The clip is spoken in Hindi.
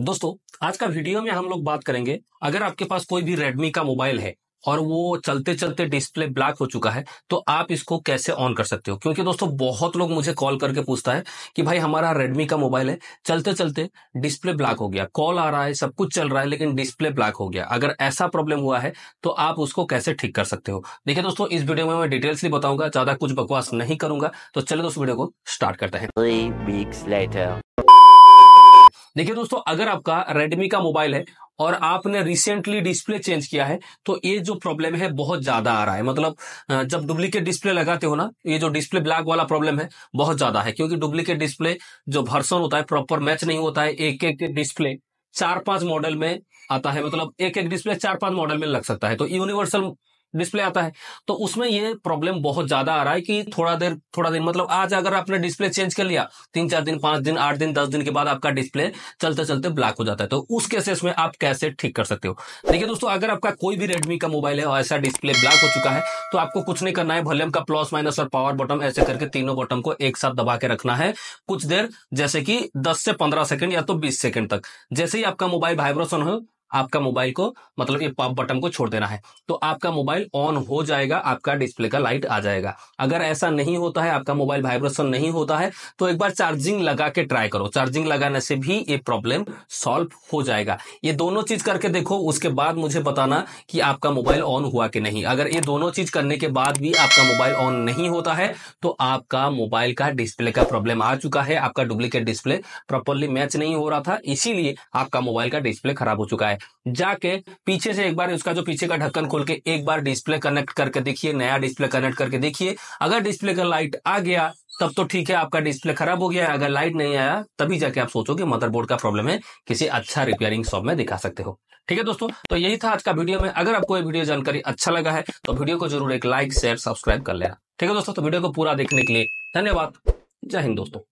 दोस्तों आज का वीडियो में हम लोग बात करेंगे अगर आपके पास कोई भी रेडमी का मोबाइल है और वो चलते चलते डिस्प्ले ब्लैक हो चुका है तो आप इसको कैसे ऑन कर सकते हो क्योंकि दोस्तों बहुत लोग मुझे कॉल करके पूछता है कि भाई हमारा रेडमी का मोबाइल है चलते चलते डिस्प्ले ब्लैक हो गया कॉल आ रहा है सब कुछ चल रहा है लेकिन डिस्प्ले ब्लैक हो गया अगर ऐसा प्रॉब्लम हुआ है तो आप उसको कैसे ठीक कर सकते हो देखिये दोस्तों इस वीडियो में मैं भी बताऊंगा ज्यादा कुछ बकवास नहीं करूंगा तो चले दोस्तों वीडियो को स्टार्ट करते हैं देखिए दोस्तों अगर आपका रेडमी का मोबाइल है और आपने रिसेंटली डिस्प्ले चेंज किया है तो ये जो प्रॉब्लम है बहुत ज्यादा आ रहा है मतलब जब डुप्लीकेट डिस्प्ले लगाते हो ना ये जो डिस्प्ले ब्लैक वाला प्रॉब्लम है बहुत ज्यादा है क्योंकि डुप्लीकेट डिस्प्ले जो भर्सन होता है प्रॉपर मैच नहीं होता है एक एक डिस्प्ले चार पांच मॉडल में आता है मतलब एक एक डिस्प्ले चार पांच मॉडल में लग सकता है तो यूनिवर्सल डिस्प्ले आता है तो उसमें ये प्रॉब्लम बहुत ज्यादा आ रहा है कि थोड़ा देर थोड़ा दिन मतलब आज अगर आपने डिस्प्ले चेंज कर लिया तीन चार दिन पांच दिन आठ दिन दस दिन के बाद आपका डिस्प्ले चलते चलते ब्लैक हो जाता है तो उस केसेस में आप कैसे ठीक कर सकते हो देखिए दोस्तों अगर आपका कोई भी रेडमी का मोबाइल है और ऐसा डिस्प्ले ब्लैक हो चुका है तो आपको कुछ नहीं करना है वॉल्यूम का प्लस माइनस और पावर बटन ऐसे करके तीनों बटन को एक साथ दबा के रखना है कुछ देर जैसे कि दस से पंद्रह सेकेंड या तो बीस सेकेंड तक जैसे ही आपका मोबाइल वाइब्रेशन हो आपका मोबाइल को मतलब कि पॉप बटन को छोड़ देना है तो आपका मोबाइल ऑन हो जाएगा आपका डिस्प्ले का लाइट आ जाएगा अगर ऐसा नहीं होता है आपका मोबाइल वाइब्रेशन नहीं होता है तो एक बार चार्जिंग लगा के ट्राई करो चार्जिंग लगाने से भी ये प्रॉब्लम सॉल्व हो जाएगा ये दोनों चीज करके देखो उसके बाद मुझे बताना कि आपका मोबाइल ऑन हुआ कि नहीं अगर ये दोनों चीज करने के बाद भी आपका मोबाइल ऑन नहीं होता है तो आपका मोबाइल का डिस्प्ले का प्रॉब्लम आ चुका है आपका डुप्लीकेट डिस्प्ले प्रॉपरली मैच नहीं हो रहा था इसीलिए आपका मोबाइल का डिस्प्ले खराब हो चुका है जाके पीछे से एक बार उसका जो पीछे का ढक्कन खोल के एक बार डिस्प्ले कनेक्ट करके देखिए नया डिस्प्ले कनेक्ट करके देखिए अगर डिस्प्ले का लाइट आ गया तब तो ठीक है आपका डिस्प्ले खराब हो गया है अगर लाइट नहीं आया तभी जाके आप सोचोगे मदरबोर्ड का प्रॉब्लम है किसी अच्छा रिपेयरिंग शॉप में दिखा सकते हो ठीक है दोस्तों तो यही था आज का वीडियो में अगर आपको ये वीडियो जानकारी अच्छा लगा है तो वीडियो को जरूर एक लाइक शेयर सब्सक्राइब कर लेना ठीक है दोस्तों तो वीडियो को पूरा देखने के लिए धन्यवाद जय हिंद दोस्तों